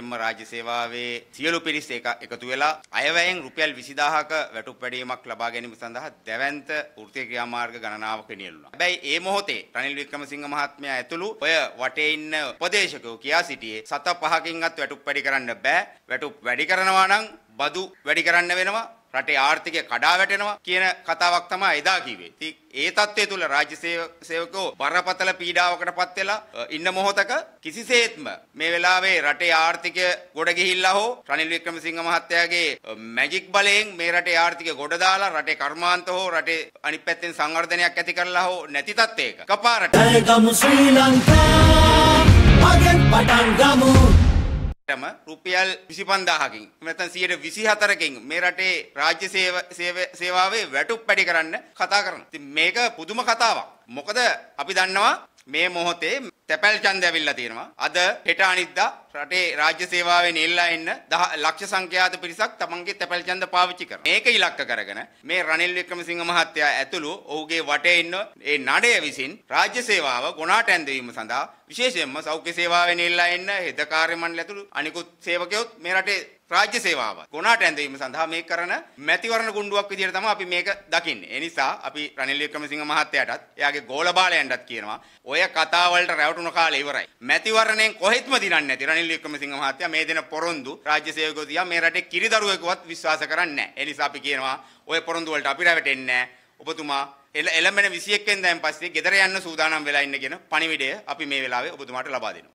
එම රාජ්‍ය සේවාවේ සියලු පිරිස් එක එකතු වෙලා අයවැයෙන් රුපියල් 20000ක වැටුප් වැඩිවීමක් ලබා ගැනීම සඳහා දැවැන්ත වෘත්තීය ක්‍රියාමාර්ග ගණනාවක් ගෙනියලුණා. හැබැයි ඒ මොහොතේ රනිල් වික්‍රමසිංහ මහත්මයා ඇතුළු ඔය වටේ ඉන්න උපදේශකෝ කියා සිටියේ සත පහකින්වත් වැටුප් වැඩි කරන්න බෑ. වැටුප් වැඩි කරනවා නම් බදු වැඩි කරන්න වෙනවා. රටේ ආර්ථිකය කඩා වැටෙනවා කියන කතාවක් තමයි එදා කිව්වේ. ඉතින් ඒ தත්ත්වය තුල රාජ්‍ය සේවකෝ බරපතල පීඩාවකටපත් වෙලා ඉන්න මොහොතක කිසිසේත්ම මේ වෙලාවේ රටේ ආර්ථිකය ගොඩ ගිහිල්ලා හෝ රනිල් වික්‍රමසිංහ මහත්තයාගේ මැජික් බලයෙන් මේ රටේ ආර්ථිකය ගොඩ දාලා රටේ කර්මාන්ත හෝ රටේ අනිත් පැත්තෙන් සංවර්ධනයක් ඇති කරලා හෝ නැති தත්ත්වයක කපාරට ජයගමු ශ්‍රී ලංකා ටම රුපියල් 25000කින් නැත්නම් 124කින් මේ රටේ රාජ්‍ය සේවාවේ වැටුප් පැඩි කරන්න කතා කරනවා. ඉතින් මේක පුදුම කතාවක්. මොකද අපි දන්නවා මේ මොහොතේ තැපැල් ඡන්ද ඇවිල්ලා තියෙනවා. අද හෙට අනිද්දා රටේ රාජ්‍ය සේවාවේ නෙල්ලා ඉන්න ලක්ෂ සංඛ්‍යාත පිරිසක් තමන්ගේ තැපැල් ඡන්ද පාවිච්චි කරනවා. මේක ඉලක්ක කරගෙන මේ රනිල් වික්‍රමසිංහ මහත්තයා ඇතුළු ඔහුගේ වටේ ඉන්න ඒ නඩය විසින් රාජ්‍ය සේවාව ගොනාට ඇඳවීම සඳහා විශේෂයෙන්ම සෞඛ්‍ය සේවාවේ නෙල්ලා ඉන්න හෙද කාර්ය මණ්ඩල ඇතුළු අනිකුත් සේවකයොත් මේ රටේ රාජ්‍ය සේවාව ගොනාට ඇඳවීම සඳහා මේ කරන මැතිවරණ ගුණ්ඩුවක් විදිහට තමයි අපි මේක දකින්නේ. ඒ නිසා අපි රනිල් වික්‍රමසිංහ මහත්තයාටත් එයාගේ ගෝලබාලයන්ටත් කියනවා ඔය කතාවලට රැවටු වටුන කාලේ ඉවරයි. මැතිවරණයෙන් කොහෙත්ම දිනන්නේ නැති රනිල් වික්‍රමසිංහ මහත්තයා මේ දෙන පොරොන්දු රාජ්‍ය සේවකයෝ තියා මේ රටේ කිරිදරුවෙකුවත් විශ්වාස කරන්නේ නැහැ. ඒ නිසා අපි කියනවා ওই පොරොන්දු වලට අපි රැවටෙන්නේ නැහැ. ඔබතුමා එළඹෙන 21 වෙනිදාන් පස්සේ ගෙදර යන්න සූදානම් වෙලා ඉන්න කියන පණිවිඩය අපි මේ වෙලාවේ ඔබතුමාට ලබා දෙනවා.